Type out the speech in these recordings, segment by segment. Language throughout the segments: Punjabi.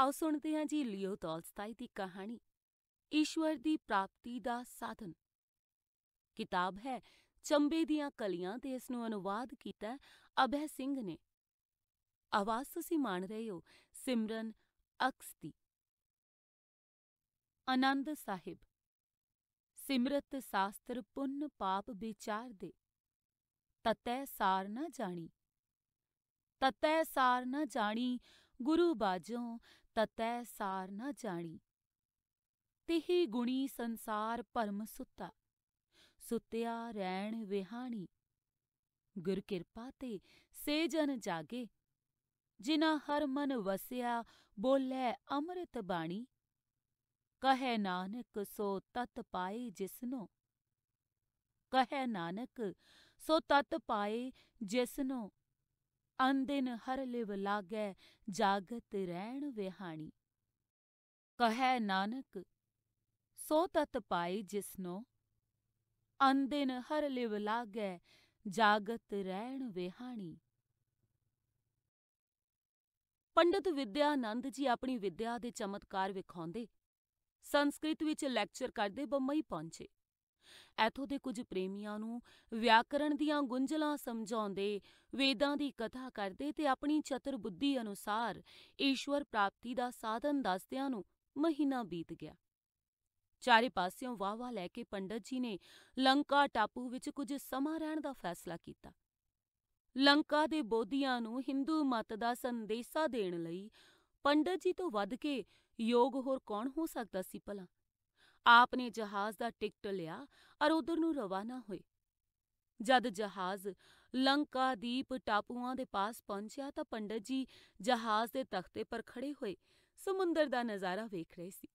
ਆਓ ਸੁਣਦੇ ਹਾਂ ਜੀ ਲਿਓ ਟੋਲਸਟਾਈ ਦੀ ਕਹਾਣੀ ਈਸ਼ਵਰ ਦੀ ਪ੍ਰਾਪਤੀ ਦਾ ਸਾਧਨ ਕਿਤਾਬ ਹੈ ਚੰਬੇ ਦੀਆਂ ਕਲੀਆਂ ਤੇ ਇਸ ਨੂੰ ਅਨੁਵਾਦ ਕੀਤਾ ਅਭੈ ਸਿੰਘ ਨੇ ਆਵਾਜ਼ ਤੁਸੀਂ ਮਾਣ ਰਹੇ ਹੋ ਸਿਮਰਨ ਅਕਸ ਦੀ ਆਨੰਦ ਸਾਹਿਬ ਸਿਮਰਤ ਸਾਸਤਰ ਪੁੰਨ ਪਾਪ ਵਿਚਾਰ ਦੇ ਤਤੈ ਸਾਰ ਨਾ ਜਾਣੀ ਤਤੈ ਸਾਰ ਨਾ ਜਾਣੀ ਗੁਰੂ ਬਾਜੋਂ ਤਤੈ ਸਾਰ ਨ ਜਾਣੀ ਤਿਹੀ ਗੁਣੀ ਸੰਸਾਰ ਭਰਮ ਸੁਤਾ ਸੁਤਿਆ ਰਹਿਣ ਵਿਹਾਣੀ ਗੁਰ ਕਿਰਪਾ ਤੇ ਸੇ ਜਨ ਜਾਗੇ ਜਿਨਾ ਹਰ ਮਨ ਵਸਿਆ ਬੋਲੇ ਅੰਮ੍ਰਿਤ ਬਾਣੀ ਕਹੈ ਨਾਨਕ ਸੋ ਤਤ ਪਾਏ ਜਿਸਨੋ ਕਹੈ ਨਾਨਕ ਸੋ ਤਤ ਪਾਏ ਜਿਸਨੋ ਅੰਦਿਨ ਹਰ ਲਿਵ ਲਾਗੇ ਜਾਗਤ ਰਹਿਣ ਵਿਹਾਣੀ ਕਹੈ ਨਾਨਕ ਸੋ ਤਤ ਪਾਈ ਜਿਸਨੋ ਅੰਦਿਨ ਹਰ ਲਿਵ ਲਾਗੇ ਜਾਗਤ ਰਹਿਣ ਵਿਹਾਣੀ ਪੰਡਤ ਵਿਦਿਆਨੰਦ ਜੀ ਆਪਣੀ ਵਿਦਿਆ ਦੇ ਚਮਤਕਾਰ ਵਿਖਾਉਂਦੇ ਸੰਸਕ੍ਰਿਤ ਵਿੱਚ ਲੈਕਚਰ ਕਰਦੇ ਬੰਬਈ ਪਹੁੰਚੇ ਇਥੋਂ ਦੇ ਕੁਝ ਪ੍ਰੇਮੀਆਂ ਨੂੰ ਵਿਆਕਰਣ ਦੀਆਂ ਗੁੰਝਲਾਂ ਸਮਝਾਉਂਦੇ ਵੇਦਾਂ ਦੀ ਕਥਾ ਕਰਦੇ ਤੇ ਆਪਣੀ ਚਤੁਰ ਬੁੱਧੀ ਅਨੁਸਾਰ ਈਸ਼ਵਰ ਪ੍ਰਾਪਤੀ ਦਾ ਸਾਧਨ ਦੱਸਦਿਆਂ ਨੂੰ ਮਹੀਨਾ ਬੀਤ ਗਿਆ ਚਾਰੇ ਪਾਸਿਓਂ ਵਾਵਾ ਲੈ ਕੇ ਪੰਡਤ ਜੀ ਨੇ ਲੰਕਾ ਟਾਪੂ ਵਿੱਚ ਕੁਝ ਸਮਾਂ ਰਹਿਣ ਦਾ ਫੈਸਲਾ ਕੀਤਾ ਲੰਕਾ ਦੇ ਬੋਧੀਆਂ ਨੂੰ Hindu ਮਤ ਦਾ ਸੰਦੇਸ਼ਾ ਦੇਣ ਲਈ ਪੰਡਤ ਜੀ ਤੋਂ ਵੱਧ ਕੇ ਯੋਗ ਹੋਰ ਕੌਣ ਹੋ ਸਕਦਾ ਸੀ ਭਲਾ ਆਪ ਨੇ ਜਹਾਜ਼ ਦਾ ਟਿਕਟ ਲਿਆ ਔਰ ਉਧਰ ਨੂੰ ਰਵਾਨਾ ਹੋਏ ਜਦ ਜਹਾਜ਼ ਲੰਕਾ ਦੀਪ ਟਾਪੂਆਂ ਦੇ ਪਾਸ ਪਹੁੰਚਿਆ ਤਾਂ ਪੰਡਤ ਜੀ ਜਹਾਜ਼ ਦੇ ਤਖਤੇ ਪਰ ਖੜੇ ਹੋਏ ਸਮੁੰਦਰ ਦਾ ਨਜ਼ਾਰਾ ਵੇਖ ਰਹੇ ਸੀ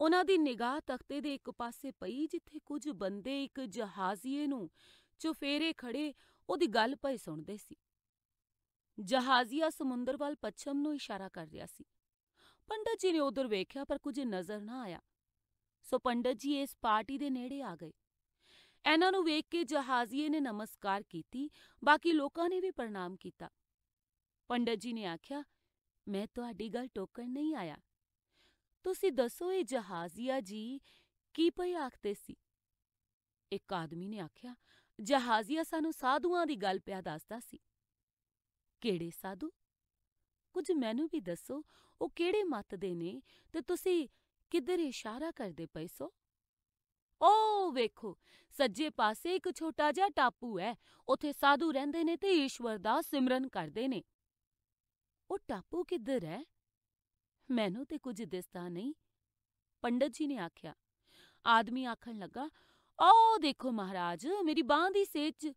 ਉਹਨਾਂ ਦੀ ਨਿਗਾਹ ਤਖਤੇ ਦੇ ਇੱਕ ਪਾਸੇ ਪਈ ਜਿੱਥੇ ਕੁਝ ਬੰਦੇ ਇੱਕ ਜਹਾਜ਼ੀਏ ਨੂੰ ਚੁਫੇਰੇ ਖੜੇ ਉਹਦੀ ਗੱਲ ਪਈ ਸੁਣਦੇ ਸੀ ਜਹਾਜ਼ੀਆ ਸਮੁੰਦਰ ਵੱਲ ਪੱਛਮ ਨੂੰ ਇਸ਼ਾਰਾ ਕਰ ਰਿਹਾ ਸੀ ਪੰਡਤ ਜੀ ਨੇ ਉਧਰ ਵੇਖਿਆ ਪਰ ਕੁਝ ਨਜ਼ਰ ਨਾ ਆਇਆ ਸੋ ਪੰਡਤ ਜੀ ਇਸ ਪਾਰਟੀ ਦੇ ਨੇੜੇ ਆ ਗਏ ਇਹਨਾਂ ਨੂੰ ਵੇਖ ਕੇ ਜਹਾਜ਼ੀਏ ਨੇ ਨਮਸਕਾਰ ਕੀਤੀ ਬਾਕੀ ਲੋਕਾਂ ਨੇ ਵੀ ਪ੍ਰਣਾਮ ਕੀਤਾ ਪੰਡਤ ਜੀ ਨੇ ਆਖਿਆ ਮੈਂ ਤੁਹਾਡੀ ਗੱਲ ਟੋਕਣ ਨਹੀਂ ਆਇਆ ਤੁਸੀਂ ਦੱਸੋ ਇਹ ਜਹਾਜ਼ੀਆ ਜੀ ਕੀ ਪਈ ਆਖਦੇ ਸੀ ਇੱਕ ਆਦਮੀ ਨੇ ਆਖਿਆ ਜਹਾਜ਼ੀਆ ਸਾਨੂੰ ਸਾਧੂਆਂ ਦੀ ਗੱਲ ਪਿਆ ਦੱਸਦਾ ਸੀ ਕਿਹੜੇ ਸਾਧੂ ਕੁਝ ਮੈਨੂੰ ਵੀ ਦੱਸੋ ਉਹ ਕਿਹੜੇ ਮਤ ਦੇ ਨੇ ਤੇ ਤੁਸੀਂ ਕਿੱਧਰ ਇਸ਼ਾਰਾ ਕਰਦੇ ਪਏ ਸੋ ਓ ਵੇਖੋ ਸੱਜੇ ਪਾਸੇ ਇੱਕ ਛੋਟਾ ਜਿਹਾ ਟਾਪੂ ਹੈ ਉਥੇ ਸਾਧੂ ਰਹਿੰਦੇ ਨੇ ਤੇ ਈਸ਼ਵਰ ਦਾ ਸਿਮਰਨ ਕਰਦੇ ਨੇ ਉਹ ਟਾਪੂ ਕਿੱਧਰ ਹੈ ਮੈਨੂੰ ਤੇ ਕੁਝ ਦਿਸਦਾ ਨਹੀਂ ਪੰਡਤ ਜੀ ਨੇ ਆਖਿਆ ਆਦਮੀ ਆਖਣ ਲੱਗਾ ਓ ਦੇਖੋ ਮਹਾਰਾਜ ਮੇਰੀ ਬਾਹ ਦੀ ਸੇਚ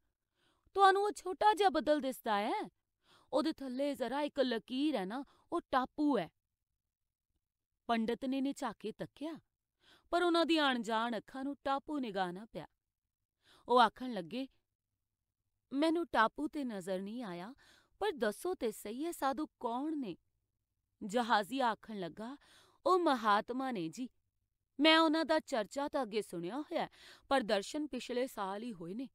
ਤੁਹਾਨੂੰ ਉਹ ਛੋਟਾ ਜਿਹਾ ਬਦਲ ਦਿਸਦਾ ਹੈ ਉਹਦੇ ਥੱਲੇ ਜ਼ਰਾ ਇੱਕ ਲਕੀਰ ਹੈ ਨਾ ਉਹ ਟਾਪੂ ਹੈ ਪੰਡਤ ਨੇ ਨੇ ਝਾਕੇ ਤੱਕਿਆ ਪਰ ਉਹਨਾਂ ਦੀ ਅਣਜਾਣ ਅੱਖਾਂ ਨੂੰ ਟਾਪੂ ਨਿਗਾਹ ਨਾ ਪਿਆ ਉਹ ਆਖਣ ਲੱਗੇ ਮੈਨੂੰ ਟਾਪੂ ਤੇ ਨਜ਼ਰ ਨਹੀਂ ਆਇਆ ਪਰ ਦੱਸੋ ਤੇ ਸਹੀ ਇਹ ਸਾਧੂ ਕੌਣ ਨੇ ਜਹਾਜ਼ੀ ਆਖਣ ਲੱਗਾ ਉਹ ਮਹਾਤਮਾ ਨੇ ਜੀ ਮੈਂ ਉਹਨਾਂ ਦਾ ਚਰਚਾ ਤਾਂ ਅੱਗੇ ਸੁਣਿਆ ਹੋਇਆ ਪਰ ਦਰਸ਼ਨ ਪਿਛਲੇ ਸਾਲ ਹੀ ਹੋਏ ਨੇ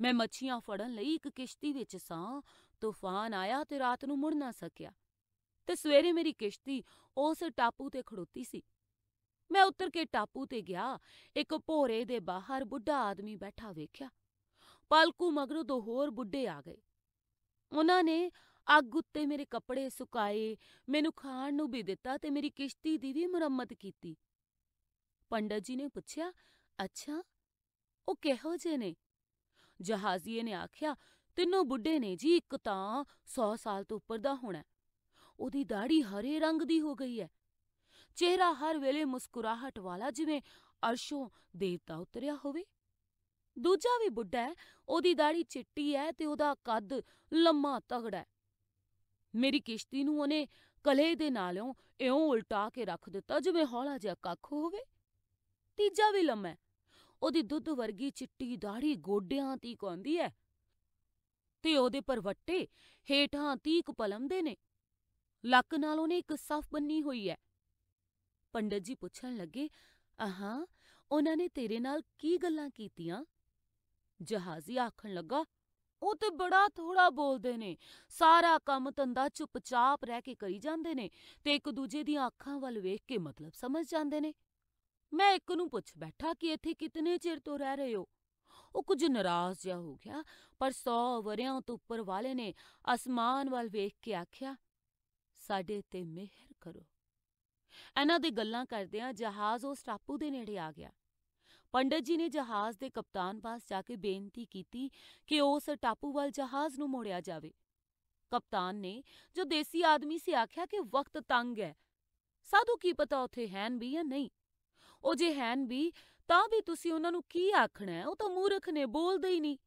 ਮੈਂ ਮੱਛੀਆਂ ਫੜਨ ਲਈ ਇੱਕ ਕਿਸ਼ਤੀ ਵਿੱਚ ਸਾਂ ਤੂਫਾਨ ਆਇਆ ਤੇ ਰਾਤ ਨੂੰ ਮੁੜ ਨਾ ਸਕਿਆ ਤੇ ਸਵੇਰੇ ਮੇਰੀ ਕਿਸ਼ਤੀ ਉਸ ਟਾਪੂ ਤੇ ਖੜੋਤੀ ਸੀ ਮੈਂ ਉਤਰ ਕੇ ਟਾਪੂ ਤੇ ਗਿਆ ਇੱਕ ਭੋਰੇ ਦੇ ਬਾਹਰ ਬੁੱਢਾ ਆਦਮੀ ਬੈਠਾ ਵੇਖਿਆ ਪਲਕੂ ਮਗਰੋਂ ਦੋ ਹੋਰ ਬੁੱਢੇ ਆ ਗਏ ਉਹਨਾਂ ਨੇ ਅੱਗ ਉੱਤੇ ਮੇਰੇ ਕੱਪੜੇ ਸੁਕਾਏ ਮੈਨੂੰ ਖਾਣ ਨੂੰ ਵੀ ਦਿੱਤਾ ਤੇ ਮੇਰੀ ਕਿਸ਼ਤੀ ਦੀ ਵੀ ਮੁਰੰਮਤ ਕੀਤੀ ਪੰਡਤ ਜੀ ਨੇ ਪੁੱਛਿਆ ਅੱਛਾ ਉਹ ਕਿਹੋ ਜੇ ਨੇ ਜਹਾਜ਼ੀਏ ਨੇ ਆਖਿਆ ਤਿੰਨੋਂ ਬੁੱਢੇ ਨੇ ਜੀ ਇੱਕ ਤਾਂ 100 ਸਾਲ ਤੋਂ ਉੱਪਰ ਦਾ ਹੋਣਾ ਉਹਦੀ ਦਾੜੀ ਹਰੇ ਰੰਗ ਦੀ ਹੋ ਗਈ ਹੈ ਚਿਹਰਾ ਹਰ ਵੇਲੇ ਮੁਸਕਰਾਹਟ ਵਾਲਾ ਜਿਵੇਂ ਅਰਸ਼ੋਂ ਦੇਵਤਾ ਉਤਰਿਆ ਹੋਵੇ ਦੂਜਾ ਵੀ ਬੁੱਢਾ ਹੈ ਉਹਦੀ ਦਾੜੀ ਚਿੱਟੀ ਹੈ ਤੇ ਉਹਦਾ ਕੱਦ ਲੰਮਾ ਤਗੜਾ ਹੈ ਮੇਰੀ ਕਿਸ਼ਤੀ ਨੂੰ ਉਹਨੇ ਕਲੇ ਦੇ ਨਾਲੋਂ ਇਉਂ ਉਲਟਾ ਕੇ ਰੱਖ ਦਿੱਤਾ ਜਿਵੇਂ ਹੌਲਾ ਜਿਹਾ ਕੱਖ ਹੋਵੇ ਤੀਜਾ ਵੀ ਲੰਮਾ ਹੈ ਉਹਦੀ ਦੁੱਧ ਵਰਗੀ ਚਿੱਟੀ ਦਾੜੀ ਗੋਡਿਆਂ ਤੀਕ ਆਉਂਦੀ ਹੈ ਤੇ ਉਹਦੇ ਪਰਵੱਟੇ ਹੇਠਾਂ ਤੀਕ ਪਲਮਦੇ ਨੇ ਲੱਕ ਨਾਲ ਉਹਨੇ ਇੱਕ ਸਫ਼ ਬੰਨੀ ਹੋਈ ਐ ਪੰਡਤ ਜੀ ਪੁੱਛਣ ਲੱਗੇ, ਆਹਾਂ ਉਹਨਾਂ ਨੇ ਤੇਰੇ ਨਾਲ ਕੀ ਗੱਲਾਂ ਕੀਤੀਆਂ?" ਜਹਾਜ਼ੀ ਆਖਣ ਲੱਗਾ, "ਉਹ ਤੇ ਬੜਾ ਥੋੜਾ ਬੋਲਦੇ ਨੇ, ਸਾਰਾ ਕੰਮ ਤੰਦਾ ਚੁੱਪਚਾਪ ਰਹਿ ਕੇ ਕਰੀ ਜਾਂਦੇ ਨੇ ਤੇ ਇੱਕ ਦੂਜੇ ਦੀਆਂ ਅੱਖਾਂ ਵੱਲ ਵੇਖ ਕੇ ਮਤਲਬ ਸਮਝ ਜਾਂਦੇ ਨੇ। ਮੈਂ ਇੱਕ ਨੂੰ ਪੁੱਛ ਬੈਠਾ ਕਿ ਇੱਥੇ ਕਿਤਨੇ ਚਿਰ ਤੋਂ ਰਹਿ ਰਹੇ ਹੋ?" ਉਹ ਕੁਝ ਨਾਰਾਜ਼ ਜਿਹਾ ਹੋ ਗਿਆ, ਪਰ ਸੌ ਵਰਿਆਂ ਤੋਂ ਉੱਪਰ ਵਾਲੇ ਨੇ ਅਸਮਾਨ ਵੱਲ ਵੇਖ ਕੇ ਆਖਿਆ, ਸਾਡੇ ਤੇ ਮਿਹਰ ਕਰੋ ਇਹਨਾਂ ਦੇ ਗੱਲਾਂ ਕਰਦਿਆਂ ਜਹਾਜ਼ ਉਸ ਟਾਪੂ ਦੇ ਨੇੜੇ ਆ ਗਿਆ ਪੰਡਤ ਜੀ ਨੇ ਜਹਾਜ਼ ਦੇ ਕਪਤਾਨ ਪਾਸ ਜਾ ਕੇ ਬੇਨਤੀ ਕੀਤੀ ਕਿ ਉਸ ਟਾਪੂ ਵੱਲ ਜਹਾਜ਼ ਨੂੰ ਮੋੜਿਆ ਜਾਵੇ ਕਪਤਾਨ ਨੇ ਜੋ ਦੇਸੀ ਆਦਮੀ ਸੀ ਆਖਿਆ ਕਿ ਵਕਤ ਤੰਗ ਹੈ ਸਾਧੂ ਕੀ ਪਤਾ ਉਥੇ ਹੈਨ ਵੀ ਜਾਂ ਨਹੀਂ ਉਹ ਜੇ ਹੈਨ ਵੀ ਤਾਂ ਵੀ ਤੁਸੀਂ ਉਹਨਾਂ ਨੂੰ ਕੀ ਆਖਣਾ ਉਹ ਤਾਂ ਮੂਰਖ ਨੇ ਬੋਲਦੇ ਹੀ ਨਹੀਂ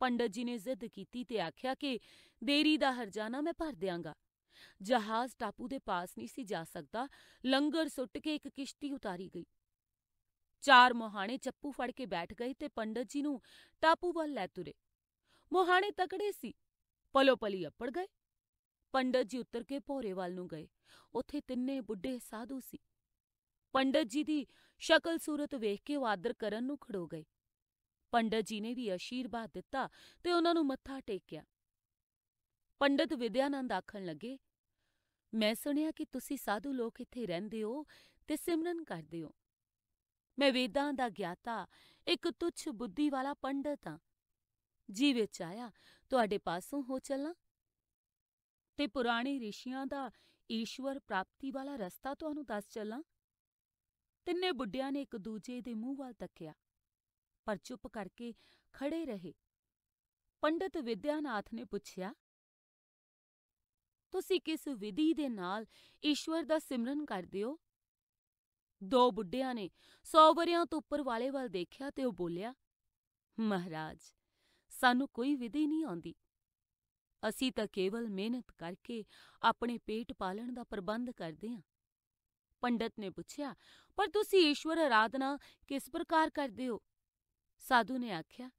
ਪੰਡਤ ਜੀ ਨੇ ਜ਼ਿੱਦ ਕੀਤੀ ਤੇ ਆਖਿਆ ਕਿ ਦੇਰੀ ਦਾ ਹਰਜਾਨਾ ਮੈਂ ਭਰ ਦਿਆਂਗਾ ਜਹਾਜ਼ ਟਾਪੂ ਦੇ ਪਾਸ ਨਹੀਂ ਸੀ ਜਾ ਸਕਦਾ ਲੰਗਰ ਸੁੱਟ ਕੇ ਇੱਕ ਕਿਸ਼ਤੀ ਉਤਾਰੀ ਗਈ ਚਾਰ ਮੋਹਾਣੇ ਚੱਪੂ ਫੜ ਕੇ ਬੈਠ ਗਏ ਤੇ ਪੰਡਤ ਜੀ ਨੂੰ ਟਾਪੂ ਵੱਲ ਲੈ ਤੁਰੇ ਮੋਹਾਣੇ ਤਕੜੇ ਸੀ ਪਲੋ ਪਲੀ ਅੱਪੜ ਗਏ ਪੰਡਤ ਜੀ ਉੱਤਰ ਕੇ ਭੋਰੇ ਵੱਲ ਨੂੰ ਗਏ ਉੱਥੇ ਤਿੰਨੇ ਬੁੱਢੇ ਸਾਧੂ ਸੀ ਪੰਡਤ ਜੀ ਦੀ ਸ਼ਕਲ ਸੂਰਤ ਵੇਖ ਕੇ ਉਹ ਆਦਰ ਕਰਨ ਨੂੰ ਖੜੋ ਗਏ ਪੰਡਤ ਜੀ ਨੇ ਵੀ ਅਸ਼ੀਰਵਾਦ ਦਿੱਤਾ ਤੇ ਉਹਨਾਂ ਨੂੰ ਮੱਥਾ ਟੇਕਿਆ ਪੰਡਤ ਵਿਦਿਆਨੰਦ ਆਖਣ ਲੱਗੇ ਮੈਂ ਸੁਣਿਆ ਕਿ ਤੁਸੀਂ ਸਾਧੂ ਲੋਕ ਇੱਥੇ ਰਹਿੰਦੇ ਹੋ ਤੇ ਸਿਮਰਨ ਕਰਦੇ ਹੋ। ਮੈਂ ਵੇਦਾਂ ਦਾ ਗਿਆਤਾ ਇੱਕ ਤੁਛ ਬੁੱਧੀ ਵਾਲਾ ਪੰਡਤ ਹਾਂ। ਜੀ ਵਿੱਚ ਆਇਆ ਤੁਹਾਡੇ ਪਾਸੋਂ ਹੋ ਚੱਲਾਂ ਤੇ ਪੁਰਾਣੇ ਰਿਸ਼ੀਆਂ ਦਾ ਈਸ਼ਵਰ ਪ੍ਰਾਪਤੀ ਵਾਲਾ ਰਸਤਾ ਤੁਹਾਨੂੰ ਦੱਸ ਚੱਲਾਂ। ਤਿੰਨੇ ਬੁੱਢਿਆਂ ਨੇ ਇੱਕ ਦੂਜੇ ਦੇ ਮੂੰਹ ਵੱਲ ਤੱਕਿਆ ਪਰ ਚੁੱਪ ਕਰਕੇ ਖੜੇ ਰਹੇ। ਪੰਡਤ ਵਿਦਿਆਨਾਥ ਨੇ ਪੁੱਛਿਆ ਤੁਸੀਂ ਕਿਸ ਵਿਧੀ ਦੇ ਨਾਲ ਈਸ਼ਵਰ ਦਾ ਸਿਮਰਨ ਕਰਦੇ ਹੋ ਦੋ ਬੁੱਢਿਆਂ ਨੇ 100 ਵਰਿਆਂ ਤੋਂ ਉੱਪਰ ਵਾਲੇ ਵੱਲ ਦੇਖਿਆ ਤੇ ਉਹ ਬੋਲਿਆ ਮਹਾਰਾਜ ਸਾਨੂੰ ਕੋਈ ਵਿਧੀ ਨਹੀਂ ਆਉਂਦੀ ਅਸੀਂ ਤਾਂ ਕੇਵਲ ਮਿਹਨਤ ਕਰਕੇ ਆਪਣੇ ਪੇਟ ਪਾਲਣ ਦਾ ਪ੍ਰਬੰਧ ਕਰਦੇ ਹਾਂ ਪੰਡਤ ਨੇ ਪੁੱਛਿਆ ਪਰ ਤੁਸੀਂ ਈਸ਼ਵਰ ਆਰਾਧਨਾ ਕਿਸ ਪ੍ਰਕਾਰ ਕਰਦੇ ਹੋ ਸਾਧੂ ਨੇ ਆਖਿਆ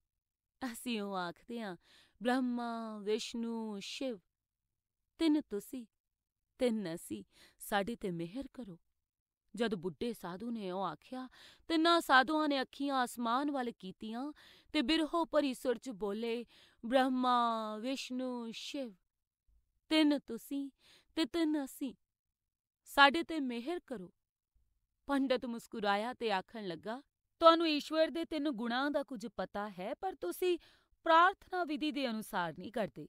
ਅਸੀਂ ਉਹ ਆਖਦੇ ਹਾਂ ਬ੍ਰਹਮਾ ਵਿਸ਼ਨੂੰ ਸ਼ਿਵ ਤਿੰਨ ਤੁਸੀਂ ਤਿੰਨ ਅਸੀਂ ਸਾਡੇ ਤੇ ਮਿਹਰ ਕਰੋ ਜਦ ਬੁੱਢੇ ਸਾਧੂ ਨੇ ਉਹ ਆਖਿਆ ਤਿੰਨਾ ਸਾਧੂਆਂ ਨੇ ਅੱਖੀਆਂ ਅਸਮਾਨ ਵੱਲ ਕੀਤੀਆਂ ਤੇ ਬਿਰਹੋ ਭਰੀ ਸੁਰ ਚ ਬੋਲੇ ਬ੍ਰਹਮਾ ਵਿਸ਼ਨੂੰ ਸ਼ਿਵ ਤਿੰਨ ਤੁਸੀਂ ਤੇ ਤਿੰਨ ਅਸੀਂ ਸਾਡੇ ਤੇ ਮਿਹਰ ਕਰੋ ਪੰਡਤ ਮੁਸਕੁਰਾਇਆ ਤੇ ਆਖਣ ਲੱਗਾ ਤੁਹਾਨੂੰ ਈਸ਼ਵਰ ਦੇ ਤਿੰਨ ਗੁਣਾਂ ਦਾ ਕੁਝ ਪਤਾ ਹੈ ਪਰ ਤੁਸੀਂ ਪ੍ਰਾਰਥਨਾ ਵਿਧੀ ਦੇ ਅਨੁਸਾਰ ਨਹੀਂ ਕਰਦੇ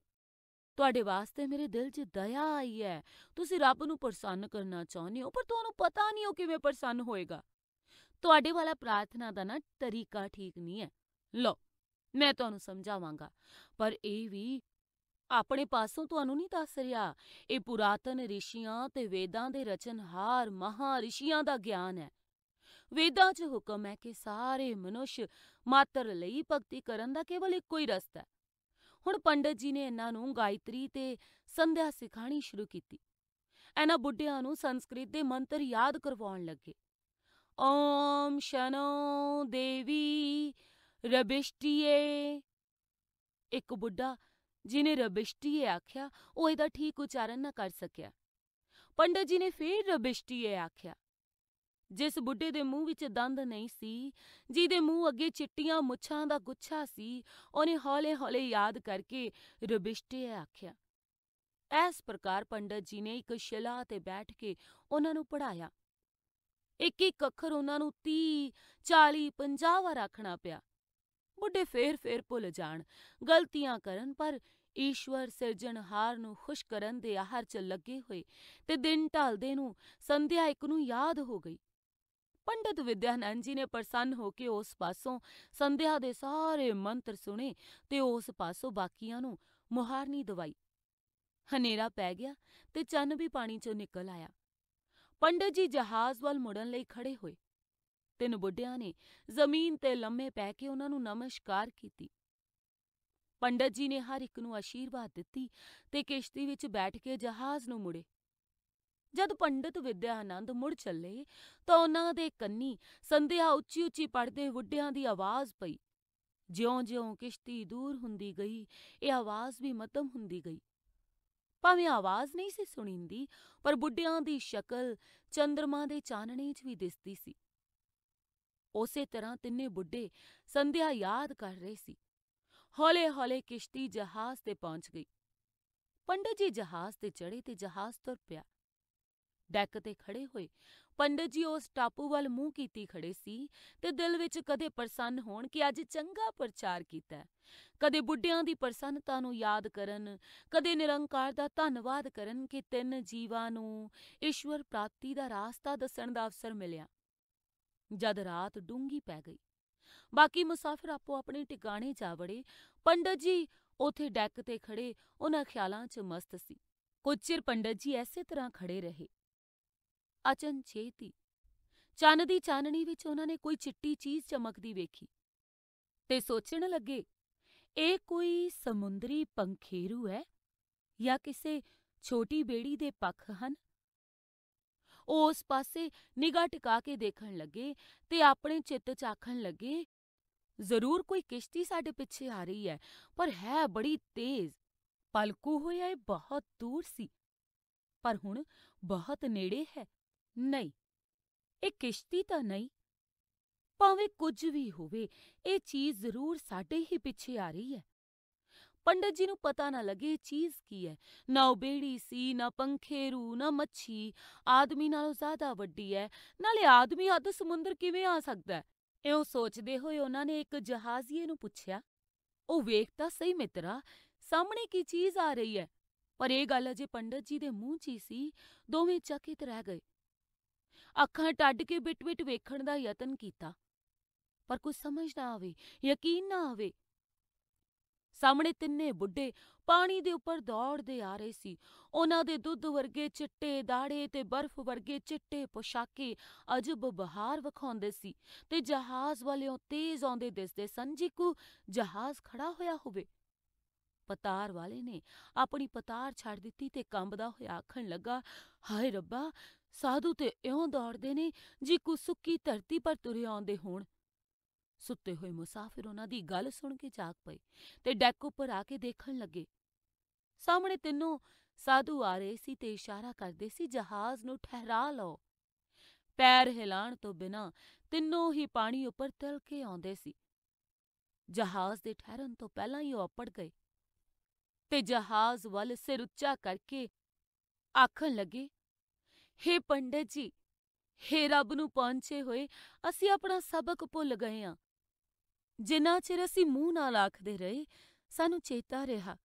ਤੁਹਾਡੇ ਵਾਸਤੇ ਮੇਰੇ ਦਿਲ 'ਚ ਦਇਆ ਆਈ ਹੈ ਤੁਸੀਂ ਰੱਬ ਨੂੰ ਪ੍ਰਸੰਨ ਕਰਨਾ ਚਾਹੁੰਦੇ ਹੋ ਪਰ ਤੁਹਾਨੂੰ ਪਤਾ ਨਹੀਂ ਹੋ ਕਿਵੇਂ ਪ੍ਰਸੰਨ ਹੋਏਗਾ ਤੁਹਾਡੇ ਵਾਲਾ ਪ੍ਰਾਰਥਨਾ ਦਾ ਨਾ ਤਰੀਕਾ ਠੀਕ ਨਹੀਂ ਹੈ ਲਓ ਮੈਂ ਤੁਹਾਨੂੰ ਸਮਝਾਵਾਂਗਾ ਪਰ ਇਹ ਵੀ ਆਪਣੇ ਪਾਸੋਂ ਤੁਹਾਨੂੰ ਨਹੀਂ ਦੱਸ ਰਿਹਾ ਇਹ ਪੁਰਾਤਨ ਰਿਸ਼ੀਆਂ ਤੇ ਵੇਦਾਂ ਦੇ ਰਚਨਹਾਰ ਮਹਾ ਰਿਸ਼ੀਆਂ ਦਾ ਗਿਆਨ ਹੈ ਵੇਦਾਂ 'ਚ ਹੁਕਮ ਹੈ ਕਿ ਸਾਰੇ ਮਨੁੱਖ ਮਾਤਰ ਲਈ ਭਗਤੀ ਕਰਨ ਦਾ ਕੇਵਲ ਇੱਕੋ ਹੀ ਰਸਤਾ ਹੈ ਹੁਣ ਪੰਡਤ ਜੀ ਨੇ ਇਹਨਾਂ ਨੂੰ ਗਾਇਤਰੀ ਤੇ ਸੰਧਿਆ ਸਿਖਾਣੀ ਸ਼ੁਰੂ ਕੀਤੀ ਇਹਨਾਂ ਬੁੱਢਿਆਂ ਨੂੰ ਸੰਸਕ੍ਰਿਤ ਦੇ ਮੰਤਰ ਯਾਦ ਕਰਵਾਉਣ ਲੱਗੇ ਓਮ ਸ਼ਨੋ ਦੇਵੀ ਰਬਿਸ਼ਟੀਏ ਇੱਕ ਬੁੱਢਾ ਜਿਨੇ ਰਬਿਸ਼ਟੀਏ ਆਖਿਆ ਉਹ ਇਹਦਾ ਠੀਕ ਉਚਾਰਨ ਨਾ ਕਰ ਸਕਿਆ ਪੰਡਤ ਜੀ ਨੇ ਫੇਰ ਰਬਿਸ਼ਟੀਏ ਆਖਿਆ ਜਿਸ ਬੁੱਢੇ ਦੇ ਮੂੰਹ ਵਿੱਚ ਦੰਦ ਨਹੀਂ ਸੀ ਜਿਹਦੇ ਮੂੰਹ ਅੱਗੇ ਚਿੱਟੀਆਂ ਮੁੱਛਾਂ ਦਾ ਗੁੱਛਾ ਸੀ ਉਹਨੇ ਹੌਲੇ-ਹੌਲੇ ਯਾਦ ਕਰਕੇ ਰੁਬਿਸ਼ਟੇ ਆਖਿਆ ਇਸ ਪ੍ਰਕਾਰ ਪੰਡਤ ਜੀ ਨੇ ਇੱਕ ਸ਼ਿਲਾ ਤੇ ਬੈਠ ਕੇ ਉਹਨਾਂ ਨੂੰ ਪੜਾਇਆ ਇੱਕ ਇੱਕ ਅੱਖਰ ਉਹਨਾਂ ਨੂੰ 30 40 50 ਵਾਰ ਆਖਣਾ ਪਿਆ ਬੁੱਢੇ ਫੇਰ-ਫੇਰ ਭੁੱਲ ਜਾਣ ਗਲਤੀਆਂ ਕਰਨ ਪਰ ਈਸ਼ਵਰ ਸਿਰਜਣਹਾਰ ਨੂੰ ਖੁਸ਼ ਕਰਨ ਦੇ ਆਹਰ 'ਚ ਲੱਗੇ ਹੋਏ ਤੇ ਦਿਨ ਢਲਦੇ ਨੂੰ ਸੰਧਿਆ ਇੱਕ ਨੂੰ ਯਾਦ ਹੋ ਗਈ ਪੰਡਤ ਵਿਦਿਆਨੰਦ ਜੀ ਨੇ ਪ੍ਰਸੰਨ ਹੋ ਕੇ ਉਸ ਪਾਸੋਂ ਸੰਧਿਆ ਦੇ ਸਾਰੇ ਮੰਤਰ ਸੁਣੇ ਤੇ ਉਸ ਪਾਸੋਂ ਬਾਕੀਆਂ ਨੂੰ ਮੁਹਾਰਨੀ ਦਵਾਈ ਹਨੇਰਾ ਪੈ ਗਿਆ ਤੇ ਚੰਨ ਵੀ ਪਾਣੀ ਚੋਂ ਨਿਕਲ ਆਇਆ ਪੰਡਤ ਜੀ ਜਹਾਜ਼ ਵੱਲ ਮੁੜਨ ਲਈ ਖੜੇ ਹੋਏ ਤਿੰਨ ਬੁੱਢਿਆਂ ਨੇ ਜ਼ਮੀਨ ਤੇ ਲੰਮੇ ਪੈ ਕੇ ਉਹਨਾਂ ਨੂੰ ਨਮਸਕਾਰ ਕੀਤੀ ਪੰਡਤ ਜੀ ਨੇ ਹਰ ਇੱਕ ਨੂੰ ਆਸ਼ੀਰਵਾਦ ਦਿੱਤੀ ਤੇ ਕਿਸ਼ਤੀ ਵਿੱਚ ਬੈਠ ਕੇ ਜਹਾਜ਼ ਨੂੰ ਮੁੜੇ ਜਦ ਪੰਡਿਤ ਵਿਦਿਆ ਆਨੰਦ ਮੁੜ ਚੱਲੇ ਤਾਂ ਉਹਨਾਂ ਦੇ ਕੰਨੀ ਸੰਧਿਆ ਉੱਚੀ-ਉੱਚੀ ਪੜਦੇ ਬੁੱਢਿਆਂ ਦੀ ਆਵਾਜ਼ ਪਈ ਜਿਉਂ-ਜਿਉਂ ਕਿਸ਼ਤੀ ਦੂਰ ਹੁੰਦੀ ਗਈ ਇਹ ਆਵਾਜ਼ ਵੀ ਮਤਮ ਹੁੰਦੀ ਗਈ ਭਾਵੇਂ ਆਵਾਜ਼ ਨਹੀਂ ਸੀ ਸੁਣੀਂਦੀ ਪਰ ਬੁੱਢਿਆਂ ਦੀ ਸ਼ਕਲ ਚੰਦਰਮਾ ਦੇ ਚਾਨਣੇ 'ਚ ਵੀ ਦਿਸਦੀ ਸੀ ਉਸੇ ਤਰ੍ਹਾਂ ਤਿੰਨੇ ਬੁੱਢੇ ਸੰਧਿਆ ਯਾਦ ਕਰ ਰਹੇ ਸੀ ਹੌਲੇ-ਹੌਲੇ ਕਿਸ਼ਤੀ ਜਹਾਜ਼ ਤੇ ਪਹੁੰਚ ਗਈ ਪੰਡਤ ਜੀ ਜਹਾਜ਼ ਤੇ ਚੜੇ ਤੇ ਜਹਾਜ਼ ਤੁਰ ਪਿਆ ਡੈਕ ਤੇ ਖੜੇ ਹੋਏ ਪੰਡਤ ਜੀ ਉਸ ਟਾਪੂ ਵੱਲ ਮੂੰਹ ਕੀਤੀ ਖੜੇ ਸੀ ਤੇ ਦਿਲ ਵਿੱਚ ਕਦੇ ਪ੍ਰਸੰਨ ਹੋਣ ਕਿ ਅੱਜ ਚੰਗਾ ਪ੍ਰਚਾਰ ਕੀਤਾ ਕਦੇ ਬੁੱਢਿਆਂ ਦੀ ਪ੍ਰਸੰਨਤਾ ਨੂੰ ਯਾਦ ਕਰਨ ਕਦੇ ਨਿਰੰਕਾਰ ਦਾ ਧੰਨਵਾਦ ਕਰਨ ਕਿ ਤਿੰਨ ਜੀਵਾਂ ਨੂੰ ਈਸ਼ਵਰ ਪ੍ਰਾਪਤੀ ਦਾ ਰਾਸਤਾ ਦੱਸਣ ਦਾ ਅਵਸਰ ਮਿਲਿਆ ਜਦ ਰਾਤ ਡੂੰਗੀ ਪੈ ਗਈ ਬਾਕੀ ਮੁਸਾਫਿਰ ਆਪੋ ਆਪਣੇ ਟਿਕਾਣੇ ਜਾ ਵੜੇ ਪੰਡਤ ਜੀ ਉਥੇ ਡੈਕ ਤੇ ਖੜੇ ਉਹਨਾਂ ਖਿਆਲਾਂ 'ਚ ਮਸਤ ਸੀ ਕੁਝ ਚਿਰ ਪੰਡਤ ਜੀ ਐਸੇ ਤਰ੍ਹਾਂ ਖੜੇ ਰਹੇ ਅਚਨਚੇਤੀ ਚੰਨ ਦੀ ਚਾਨਣੀ ਵਿੱਚ ਉਹਨਾਂ ਨੇ ਕੋਈ ਚਿੱਟੀ ਚੀਜ਼ ਚਮਕਦੀ ਵੇਖੀ ਤੇ ਸੋਚਣ ਲੱਗੇ ਇਹ ਕੋਈ ਸਮੁੰਦਰੀ ਪੰਖੇਰੂ ਹੈ ਜਾਂ ਕਿਸੇ ਛੋਟੀ ਬੇੜੀ ਦੇ ਪੱਖ ਹਨ ਉਸ ਪਾਸੇ ਨਿਗਾਹ ਟਿਕਾ ਕੇ ਦੇਖਣ ਲੱਗੇ ਤੇ ਆਪਣੇ ਚਿੱਤ 'ਚ ਆਖਣ ਲੱਗੇ ਜ਼ਰੂਰ ਕੋਈ ਕਿਸ਼ਤੀ ਸਾਡੇ ਪਿੱਛੇ ਆ ਰਹੀ ਹੈ ਪਰ ਹੈ ਬੜੀ ਤੇਜ਼ ਪਲਕੂ ਹੋਇਆ ਇਹ ਬਹੁਤ ਦੂਰ ਸੀ ਪਰ ਹੁਣ ਬਹੁਤ ਨੇੜੇ ਹੈ ਨਹੀਂ ਇਹ ਕਿਸ਼ਤੀ ਤਾਂ ਨਹੀਂ ਭਾਵੇਂ ਕੁਝ ਵੀ ਹੋਵੇ ਇਹ ਚੀਜ਼ ਜ਼ਰੂਰ ਸਾਡੇ ਹੀ ਪਿੱਛੇ ਆ ਰਹੀ ਹੈ ਪੰਡਤ ਜੀ ਨੂੰ ਪਤਾ ਨਾ ਲੱਗੇ ਚੀਜ਼ ਕੀ ਹੈ ਨਾ ਉਹ ਬੇੜੀ ਸੀ ਨਾ ਪੰਖੇਰੂ ਨਾ ਮੱਛੀ ਆਦਮੀ ਨਾਲੋਂ ਜ਼ਿਆਦਾ ਵੱਡੀ ਹੈ ਨਾਲੇ ਆਦਮੀ ਅੱਧ ਸਮੁੰਦਰ ਕਿਵੇਂ ਆ ਸਕਦਾ ਹੈ ਇਉਂ ਸੋਚਦੇ ਹੋਏ ਉਹਨਾਂ ਨੇ ਇੱਕ ਜਹਾਜ਼ੀਏ ਨੂੰ ਪੁੱਛਿਆ ਉਹ ਵੇਖ ਤਾਂ ਸਹੀ ਮਿੱਤਰਾ ਸਾਹਮਣੇ ਕੀ ਚੀਜ਼ ਆ ਰਹੀ ਹੈ ਪਰ ਇਹ ਗੱਲ ਅਜੇ ਪੰਡਤ ਜੀ ਦੇ ਮੂੰਹ 'ਚ ਹੀ ਸੀ ਦੋਵੇਂ ਚਕਿਤ ਰਹਿ ਗਏ ਅੱਖਾਂ ਟੱਡ ਕੇ ਬਿਟ-ਬਿਟ ਵੇਖਣ ਦਾ ਯਤਨ ਕੀਤਾ ਪਰ ਕੁਝ ਸਮਝ ਨਾ ਆਵੇ ਯਕੀਨ ਨਾ ਆਵੇ ਸਾਹਮਣੇ ਤਿੰਨੇ ਬੁੱਢੇ ਪਾਣੀ ਦੇ ਉੱਪਰ ਦੌੜਦੇ ਆ ਰਹੇ ਸੀ ਉਹਨਾਂ ਦੇ ਦੁੱਧ ਵਰਗੇ ਚਿੱਟੇ ਦਾੜੇ ਤੇ ਬਰਫ਼ ਵਰਗੇ ਚਿੱਟੇ ਪੋਸ਼ਾਕੇ ਅਜਬ ਬਹਾਰ ਵਿਖਾਉਂਦੇ ਸੀ ਤੇ ਜਹਾਜ਼ ਵਾਲਿਓ ਤੇਜ਼ ਆਉਂਦੇ ਦਿਸਦੇ ਸਨ ਜਿਕੂ ਜਹਾਜ਼ ਖੜਾ ਹੋਇਆ ਹੋਵੇ ਪਤਾਰ ਵਾਲੇ ਨੇ ਆਪਣੀ ਪਤਾਰ ਛੱਡ ਦਿੱਤੀ ਤੇ ਕੰਬਦਾ ਹੋਇਆ ਆਖਣ ਲੱਗਾ ਹਾਏ ਰੱਬਾ ਸਾਧੂ ਤੇ ਇਉਂ ਦੌੜਦੇ ਨੇ ਜੀ ਕੋ ਸੁੱਕੀ ਧਰਤੀ ਪਰ ਤੁਰੇ ਆਉਂਦੇ ਹੋਣ ਸੁੱਤੇ ਹੋਏ ਮੁਸਾਫਿਰ ਉਹਨਾਂ ਦੀ ਗੱਲ ਸੁਣ ਕੇ ਜਾਗ ਪਏ ਤੇ ਡੈਕ ਉੱਪਰ ਆ ਕੇ ਦੇਖਣ ਲੱਗੇ ਸਾਹਮਣੇ ਤਿੰਨੋਂ ਸਾਧੂ ਆ ਰਹੇ ਸੀ ਤੇ ਇਸ਼ਾਰਾ ਕਰਦੇ ਸੀ ਜਹਾਜ਼ ਨੂੰ ਠਹਿਰਾ ਲਓ ਪੈਰ ਹਿਲਾਣ ਤੋਂ ਬਿਨਾ ਤਿੰਨੋਂ ਹੀ ਪਾਣੀ ਉੱਪਰ ਤਲ ਕੇ ਆਉਂਦੇ ਸੀ ਜਹਾਜ਼ ਦੇ ਠਹਿਰਨ ਤੋਂ ਪਹਿਲਾਂ ਹੀ ਉਹ ਅਪੜ ਗਏ ਤੇ ਜਹਾਜ਼ ਵੱਲ ਸਿਰ ਉੱਚਾ ਕਰਕੇ ਆਖਣ ਲੱਗੇ, हे ਪੰਡਤ ਜੀ! हे ਰੱਬ ਨੂੰ ਪਹੁੰਚੇ ਹੋਏ ਅਸੀਂ ਆਪਣਾ ਸਬਕ ਭੁੱਲ ਗਏ ਆ ਜਿੰਨਾ ਚਿਰ ਅਸੀਂ ਮੂੰਹ ਨਾਲ ਆਖਦੇ ਰਹੇ, ਸਾਨੂੰ ਚੇਤਾ ਰਿਹਾ।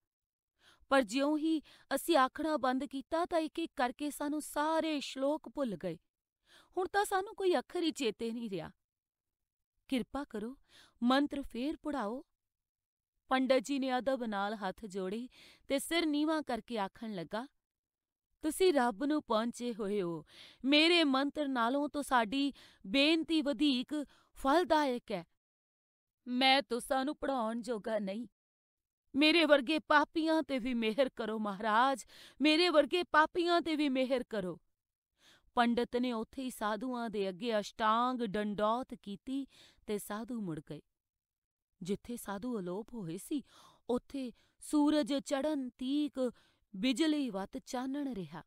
ਪਰ ਜਿਉਂ ਹੀ ਅਸੀਂ ਆਖਣਾ ਬੰਦ ਕੀਤਾ ਤਾਂ ਇੱਕ ਇੱਕ ਕਰਕੇ ਸਾਨੂੰ ਸਾਰੇ ਸ਼ਲੋਕ ਭੁੱਲ ਗਏ। ਹੁਣ ਤਾਂ ਸਾਨੂੰ ਕੋਈ ਅੱਖਰ ਹੀ ਚੇਤੇ ਨਹੀਂ ਰਿਹਾ। ਕਿਰਪਾ ਕਰੋ ਮੰਤਰ ਫੇਰ ਪੜਾਓ ਪੰਡਤ ਜੀ ਨੇ ਅਦਬ ਨਾਲ ਹੱਥ ਜੋੜੇ ਤੇ ਸਿਰ ਨੀਵਾ ਕਰਕੇ ਆਖਣ ਲੱਗਾ ਤੁਸੀਂ ਰੱਬ ਨੂੰ ਪਹੁੰਚੇ ਹੋਏ ਹੋ ਮੇਰੇ ਮੰਤਰ ਨਾਲੋਂ ਤਾਂ ਸਾਡੀ ਬੇਨਤੀ ਵਧੇਕ ਫਲਦਾਇਕ ਹੈ ਮੈਂ ਤੁਸਾਂ ਨੂੰ ਪੜਾਉਣ ਜੋਗਾ ਨਹੀਂ ਮੇਰੇ ਵਰਗੇ ਪਾਪੀਆਂ ਤੇ ਵੀ ਮਿਹਰ ਕਰੋ ਮਹਾਰਾਜ ਮੇਰੇ ਵਰਗੇ ਪਾਪੀਆਂ ਤੇ ਵੀ ਮਿਹਰ ਕਰੋ ਪੰਡਤ ਨੇ ਉੱਥੇ ਹੀ ਸਾਧੂਆਂ ਦੇ ਅੱਗੇ ਅਸ਼ਟਾਂਗ ਡੰਡੌਤ ਕੀਤੀ ਤੇ ਸਾਧੂ ਮੁੜ ਗਏ ਜਿੱਥੇ ਸਾਧੂ ਅਲੋਪ ਹੋਏ ਸੀ ਉੱਥੇ ਸੂਰਜ ਚੜ੍ਹਨ ਤੀਕ ਬਿਜਲੀ ਵਤ ਚਾਨਣ ਰਿਹਾ।